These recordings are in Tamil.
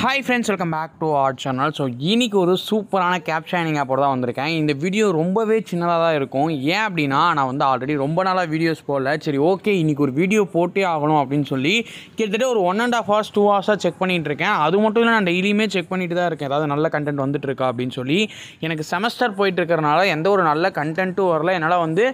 hi friends welcome back to art channel so இன்றைக்கி ஒரு சூப்பரான கேப்ஷனிங் ஷைனிங் ஆப்போட தான் வந்திருக்கேன் இந்த வீடியோ ரொம்பவே சின்னதாக தான் இருக்கும் ஏன் அப்படின்னா நான் வந்து ஆல்ரெடி ரொம்ப நாளாக வீடியோஸ் போடல சரி ஓகே இன்றைக்கி ஒரு வீடியோ போட்டே ஆகணும் அப்படின்னு சொல்லி கிட்டத்தட்ட ஒரு one and half hours two ஹவர்ஸாக செக் பண்ணிகிட்டு இருக்கேன் அது மட்டும் இல்லை நான் டெய்லியுமே செக் பண்ணிட்டு தான் இருக்கேன் ஏதாவது நல்ல கண்டென்ட் வந்துட்டு இருக்கா அப்படின்னு சொல்லி எனக்கு செமஸ்டர் போயிட்டு இருக்கிறனால எந்த ஒரு நல்ல கண்டென்ட்டும் வரல என்னால் வந்து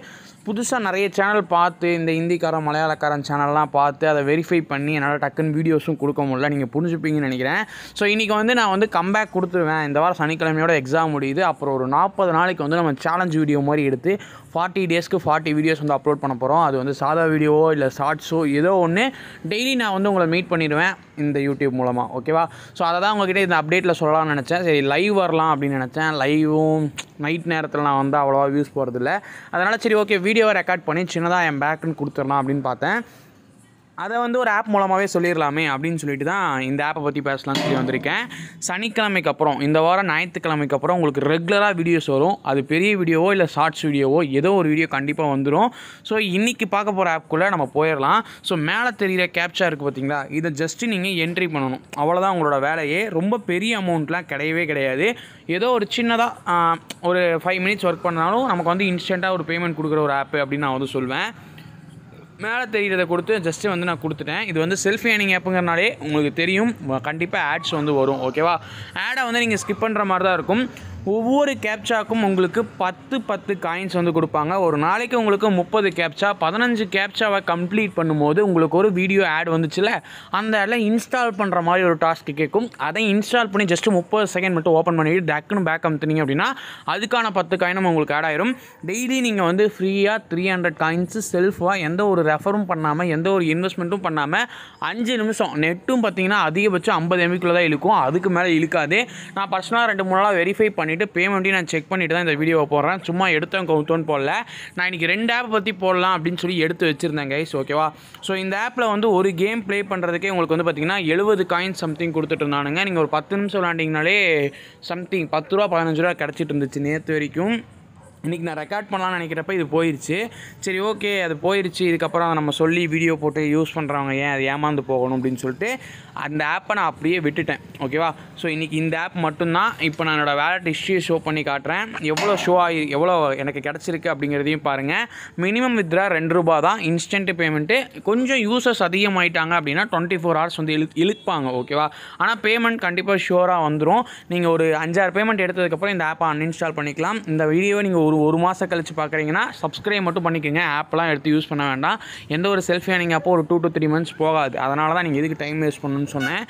புதுசாக நிறைய சேனல் பார்த்து இந்த ஹிந்திக்காரன் மலையாளக்காரன் சேனல்லாம் பார்த்து அதை வெரிஃபை பண்ணி என்னால் டக்குன்னு வீடியோஸும் கொடுக்க முடியல நீங்கள் புரிஞ்சுப்பீங்கன்னு நினைக்கிறேன் ஸோ இன்றைக்கி வந்து நான் வந்து கம்பேக் கொடுத்துருவேன் இந்த வாரம் சனிக்கிழமையோட எக்ஸாம் முடியுது அப்புறம் ஒரு நாற்பது நாளைக்கு வந்து நம்ம சேலஞ்ச் வீடியோ மாதிரி எடுத்து ஃபார்ட்டி டேஸ்க்கு ஃபார்ட்டி வீடியோஸ் வந்து அப்லோட் பண்ண போகிறோம் அது வந்து சாதா வீடியோவோ இல்லை ஷார்ட்ஸோ ஏதோ ஒன்று டெய்லி நான் வந்து உங்களை மீட் பண்ணிடுவேன் இந்த யூடியூப் மூலமாக ஓகேவா ஸோ அதை தான் உங்ககிட்ட இந்த அப்டேட்டில் சொல்லலாம்னு நினச்சேன் சரி லைவ் வரலாம் அப்படின்னு நினச்சேன் லைவும் நைட் நேரத்தில் நான் வந்து அவ்வளோவா வியூஸ் போகிறதில்ல அதனால் சரி ஓகே வீடியோவை ரெக்கார்ட் பண்ணி சின்னதாக என் பேக்குன்னு கொடுத்துடலாம் அப்படின்னு பார்த்தேன் அதை வந்து ஒரு ஆப் மூலமாகவே சொல்லிடலாமே அப்படின்னு சொல்லிட்டு தான் இந்த ஆப்பை பற்றி பேசலாம்னு சொல்லி வந்திருக்கேன் சனிக்கிழமைக்கு அப்புறம் இந்த வாரம் ஞாயிற்றுக்கிழமைக்கு அப்புறம் உங்களுக்கு ரெகுலராக வீடியோஸ் வரும் அது பெரிய வீடியோவோ இல்லை ஷார்ட்ஸ் வீடியோவோ ஏதோ ஒரு வீடியோ கண்டிப்பாக வந்துடும் ஸோ இன்றைக்கி பார்க்க போகிற ஆப்குள்ளே நம்ம போயிடலாம் ஸோ மேலே தெரிகிற கேப்ச்சா இருக்குது பார்த்தீங்களா இதை ஜஸ்ட்டு நீங்கள் என்ட்ரி பண்ணணும் அவ்வளோதான் உங்களோட வேலையே ரொம்ப பெரிய அமௌண்ட்லாம் கிடையவே கிடையாது ஏதோ ஒரு சின்னதாக ஒரு ஃபைவ் மினிட்ஸ் ஒர்க் பண்ணாலும் நமக்கு வந்து இன்ஸ்டண்ட்டாக ஒரு பேமெண்ட் கொடுக்குற ஒரு ஆப்பு அப்படின்னு நான் வந்து சொல்வேன் மேலே தெரிகிறத கொடுத்து ஜஸ்ட்டு வந்து நான் கொடுத்துட்டேன் இது வந்து செல்ஃபி ஏனிங் ஆப்புங்கிறனாலே உங்களுக்கு தெரியும் கண்டிப்பாக ஆட்ஸ் வந்து வரும் ஓகேவா ஆடை வந்து நீங்கள் ஸ்கிப் பண்ணுற மாதிரி தான் இருக்கும் ஒவ்வொரு கேப்சாக்கும் உங்களுக்கு பத்து பத்து காயின்ஸ் வந்து கொடுப்பாங்க ஒரு நாளைக்கு உங்களுக்கு முப்பது கேப்சா பதினஞ்சு கேப்சாவை கம்ப்ளீட் பண்ணும்போது உங்களுக்கு ஒரு வீடியோ ஆட் வந்துச்சுல அந்த ஆடில் இன்ஸ்டால் பண்ணுற மாதிரி ஒரு டாஸ்க் கேட்கும் அதை இன்ஸ்டால் பண்ணி ஜஸ்ட் முப்பது செகண்ட் மட்டும் ஓப்பன் பண்ணிவிட்டு டக்குன்னு பேக் அமுத்துனீங்க அப்படின்னா அதுக்கான பத்து காயினும் உங்களுக்கு ஆட் ஆயிரும் டெய்லி நீங்கள் வந்து ஃப்ரீயாக த்ரீ ஹண்ட்ரட் காயின்ஸு செல்ஃபாக எந்த ஒரு ரெஃபரும் பண்ணாமல் எந்த ஒரு இன்வெஸ்ட்மெண்ட்டும் பண்ணாமல் அஞ்சு நிமிஷம் நெட்டும் பார்த்தீங்கன்னா அதிகபட்சம் ஐம்பது எம்பிக்குள்ளே தான் இழுக்கும் அதுக்கு மேலே இழுக்காது நான் பர்சனலாக ரெண்டு மூணு நாளாக வெரிஃபை பண்ணி பண்ணிவிட்டு பேமெண்ட்டையும் நான் செக் பண்ணிவிட்டு தான் இந்த வீடியோவை போடுறேன் சும்மா எடுத்தேன் கவுத்தோன்னு போடல நான் இன்றைக்கி ரெண்டு ஆப் பற்றி போடலாம் அப்படின்னு சொல்லி எடுத்து வச்சுருந்தேன் கைஸ் ஓகேவா ஸோ இந்த ஆப்பில் வந்து ஒரு கேம் ப்ளே பண்ணுறதுக்கே உங்களுக்கு வந்து பார்த்திங்கன்னா எழுபது காயின் சம்திங் கொடுத்துட்டு இருந்தானுங்க நீங்கள் ஒரு பத்து நிமிஷம் விளாண்டிங்கனாலே சம்திங் பத்து ரூபா பதினஞ்சு ரூபா கிடச்சிட்டு இருந்துச்சு நேற்று வரைக்கும் இன்றைக்கி நான் ரெக்கார்ட் பண்ணலாம்னு நினைக்கிறப்ப இது போயிடுச்சு சரி ஓகே அது போயிடுச்சு இதுக்கப்புறம் அதை நம்ம சொல்லி வீடியோ போட்டு யூஸ் பண்ணுறவங்க ஏன் அது ஏமாந்து போகணும் அப்படின்னு சொல்லிட்டு அந்த ஆப்பை நான் அப்படியே விட்டுட்டேன் ஓகேவா ஸோ இன்றைக்கி இந்த ஆப் மட்டும்தான் இப்போ நான் என்னோடய வேலட் ஹிஸ்ட்ரியை ஷோ பண்ணி காட்டுறேன் எவ்வளோ ஷோ ஆகி எவ்வளோ எனக்கு கிடச்சிருக்கு அப்படிங்கிறதையும் பாருங்கள் மினிமம் வித்ரா ரெண்டு ரூபா தான் இன்ஸ்டன்ட் பேமெண்ட்டு கொஞ்சம் யூசர்ஸ் அதிகமாயிட்டாங்க அப்படின்னா டுவெண்ட்டி ஃபோர் ஹவர்ஸ் வந்து இழு இழுப்பாங்க ஓகேவா ஆனால் பேமெண்ட் கண்டிப்பாக ஷோராக வந்துடும் நீங்கள் ஒரு அஞ்சாறு பேமெண்ட் எடுத்ததுக்கப்புறம் இந்த ஆப்பை அன்இன்ஸ்டால் பண்ணிக்கலாம் இந்த வீடியோவை நீங்கள் ஒரு ஒரு மாதம் கழித்து பார்க்குறீங்கன்னா சப்ஸ்கிரைப் மட்டும் பண்ணிக்கோங்க ஆப்லாம் எடுத்து யூஸ் பண்ண வேண்டாம் எந்த ஒரு செல்ஃபியாக நீங்கள் அப்போ ஒரு டூ டு த்ரீ மந்த்ஸ் போகாது அதனால தான் நீங்கள் இதுக்கு டைம் வேஸ்ட் பண்ணணும்னு சொன்னேன்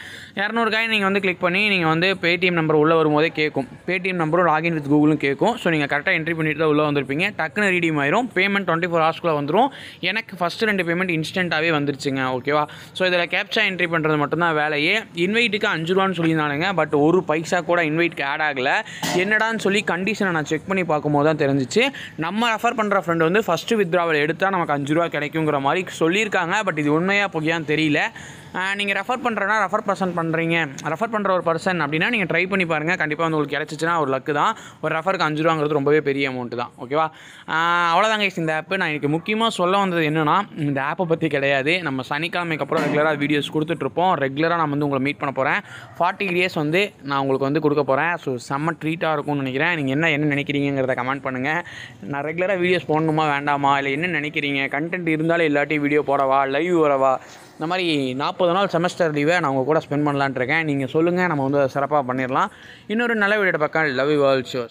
இரநூறு காய் நீங்கள் வந்து கிளிக் பண்ணி நீங்கள் வந்து பேடிஎம் நம்பர் உள்ளே வரும்போதே கேட்கும் பேடிஎம் நம்பரும் லாகின் வித் கூகுளும் கேட்கும் ஸோ நீங்கள் கரெக்டாக என்ட்ரி பண்ணிட்டு தான் உள்ளே வந்திருப்பீங்க டக்குன்னு ரீடீம் ஆயிரும் பேமெண்ட் டுவெண்ட்டி ஃபோர் ஹவர்ஸ்க்குள்ளே வந்துடும் எனக்கு ஃபஸ்ட்டு ரெண்டு பேமெண்ட் இன்ஸ்டண்ட்டாகவே வந்துருச்சுங்க ஓகேவா ஸோ இதில் கேப்சா என்ட்ரி பண்ணுறது மட்டும்தான் வேலையே இன்வைட்டுக்கு அஞ்சு ரூபான்னு சொல்லியிருந்தானுங்க பட் ஒரு பைசா கூட இன்வைட்டுக்கு ஆட் ஆகலை என்னடான்னு சொல்லி கண்டிஷனை நான் செக் பண்ணி பார்க்கும்போது தான் தெரியும் இருந்துச்சு நம்ம ரெஃபர் பண்ணுற ஃப்ரெண்டு வந்து ஃபஸ்ட்டு வித்ராவல் எடுத்தால் நமக்கு அஞ்சு ரூபா கிடைக்குங்கிற மாதிரி சொல்லியிருக்காங்க பட் இது உண்மையாக பொய்யான்னு தெரியல நீங்கள் ரெஃபர் பண்ணுறனா ரெஃபர் பர்சன் பண்ணுறீங்க ரெஃபர் பண்ணுற ஒரு பர்சன் அப்படின்னா நீங்கள் ட்ரை பண்ணி பாருங்கள் கண்டிப்பாக வந்து உங்களுக்கு கிடச்சிச்சின்னா ஒரு லக்கு தான் ஒரு ரெஃபருக்கு அஞ்சு ரூபாங்கிறது ரொம்பவே பெரிய அமௌண்ட்டு தான் ஓகேவா அவ்வளோதாங்க இந்த ஆப்பு நான் எனக்கு முக்கியமாக சொல்ல வந்தது என்னென்னா இந்த ஆப்பை பற்றி கிடையாது நம்ம சனிக்கிழமைக்கு அப்புறம் ரெகுலராக வீடியோஸ் கொடுத்துட்ருப்போம் ரெகுலராக நான் வந்து உங்களை மீட் பண்ண போகிறேன் ஃபார்ட்டி டேஸ் வந்து நான் உங்களுக்கு வந்து கொடுக்க போகிறேன் ஸோ செம்ம ட்ரீட்டாக இருக்கும்னு நினைக்கிறேன் நீங்கள் என்ன என்ன நினைக்கிறீங்கிறத கமெண்ட் பண்ணுங்கள் நான் ரெகுலராக வீடியோஸ் போடணுமா வேண்டாமா இல்லை என்ன நினைக்கிறீங்க கண்டென்ட் இருந்தாலும் இல்லாட்டி வீடியோ போடவா லைவ் வரவா இந்த மாதிரி நாற்பது நாள் செமஸ்டர் லீவை நான் உங்கள் கூட ஸ்பெண்ட் இருக்கேன் நீங்கள் சொல்லுங்கள் நம்ம வந்து சிறப்பாக பண்ணிடலாம் இன்னொரு நல்ல வீடியோட பக்கம் லவ் யூ ஆல்சோ